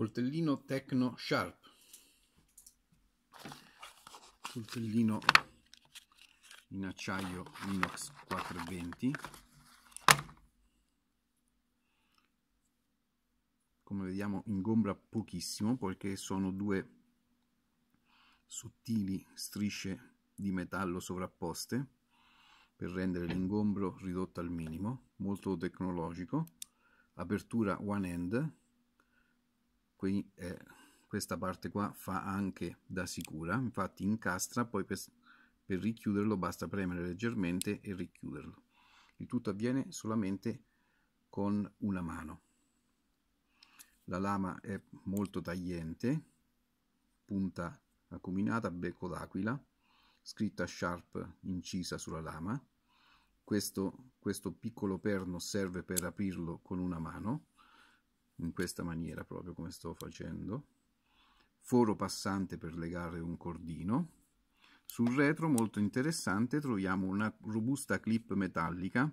coltellino Tecno Sharp, coltellino in acciaio Linux 420, come vediamo ingombra pochissimo poiché sono due sottili strisce di metallo sovrapposte per rendere l'ingombro ridotto al minimo, molto tecnologico, apertura one end qui è, eh, questa parte qua fa anche da sicura infatti incastra poi per, per richiuderlo basta premere leggermente e richiuderlo il tutto avviene solamente con una mano la lama è molto tagliente punta acuminata becco d'aquila scritta sharp incisa sulla lama questo, questo piccolo perno serve per aprirlo con una mano in questa maniera proprio come sto facendo foro passante per legare un cordino sul retro molto interessante troviamo una robusta clip metallica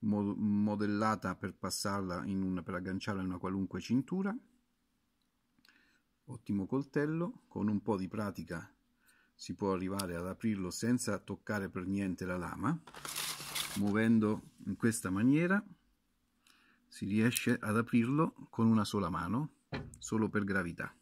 modellata per passarla in una, per agganciarla in una qualunque cintura ottimo coltello con un po' di pratica si può arrivare ad aprirlo senza toccare per niente la lama muovendo in questa maniera si riesce ad aprirlo con una sola mano solo per gravità.